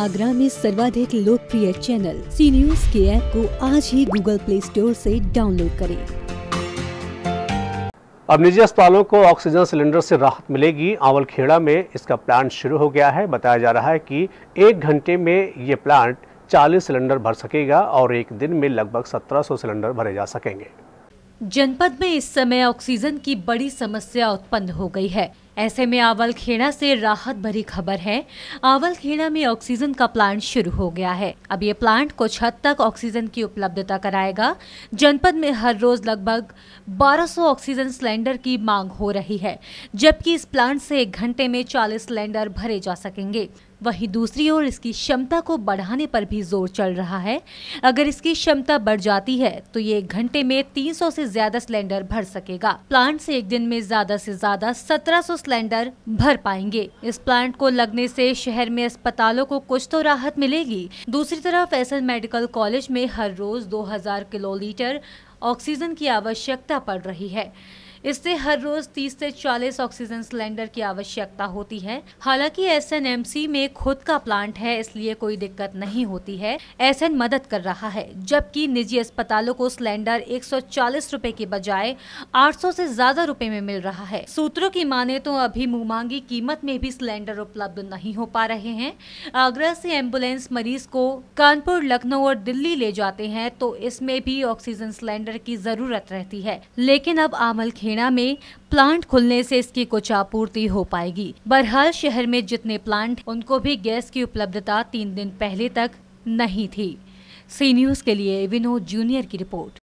आगरा में सर्वाधिक लोकप्रिय चैनल सी न्यूज के ऐप को आज ही गूगल प्ले स्टोर से डाउनलोड करें अब निजी अस्पतालों को ऑक्सीजन सिलेंडर से राहत मिलेगी आंवल खेड़ा में इसका प्लांट शुरू हो गया है बताया जा रहा है कि एक घंटे में ये प्लांट 40 सिलेंडर भर सकेगा और एक दिन में लगभग 1700 सिलेंडर भरे जा सकेंगे जनपद में इस समय ऑक्सीजन की बड़ी समस्या उत्पन्न हो गई है ऐसे में आवलखेड़ा से राहत भरी खबर है आवलखेड़ा में ऑक्सीजन का प्लांट शुरू हो गया है अब ये प्लांट कुछ हद तक ऑक्सीजन की उपलब्धता कराएगा जनपद में हर रोज लगभग 1200 ऑक्सीजन सिलेंडर की मांग हो रही है जबकि इस प्लांट से एक घंटे में 40 सिलेंडर भरे जा सकेंगे वहीं दूसरी ओर इसकी क्षमता को बढ़ाने पर भी जोर चल रहा है अगर इसकी क्षमता बढ़ जाती है तो ये एक घंटे में 300 से ज्यादा सिलेंडर भर सकेगा प्लांट से एक दिन में ज्यादा से ज्यादा 1700 सिलेंडर भर पाएंगे इस प्लांट को लगने से शहर में अस्पतालों को कुछ तो राहत मिलेगी दूसरी तरफ फैसल मेडिकल कॉलेज में हर रोज 2000 लीटर ऑक्सीजन की आवश्यकता पड़ रही है इससे हर रोज 30 से 40 ऑक्सीजन सिलेंडर की आवश्यकता होती है हालांकि एसएनएमसी में खुद का प्लांट है इसलिए कोई दिक्कत नहीं होती है एसएन मदद कर रहा है जबकि निजी अस्पतालों को सिलेंडर चालीस रूपए के बजाय सौ से ज्यादा रूपए में मिल रहा है सूत्रों की माने तो अभी मुमांगी कीमत में भी सिलेंडर उपलब्ध नहीं हो पा रहे हैं आगरा से एम्बुलेंस मरीज को कानपुर लखनऊ और दिल्ली ले जाते हैं तो इसमें भी ऑक्सीजन सिलेंडर की जरूरत रहती है लेकिन अब आमल खेल बीणा में प्लांट खुलने से इसकी कुछ आपूर्ति हो पाएगी बरहाल शहर में जितने प्लांट उनको भी गैस की उपलब्धता तीन दिन पहले तक नहीं थी सी न्यूज़ के लिए विनोद जूनियर की रिपोर्ट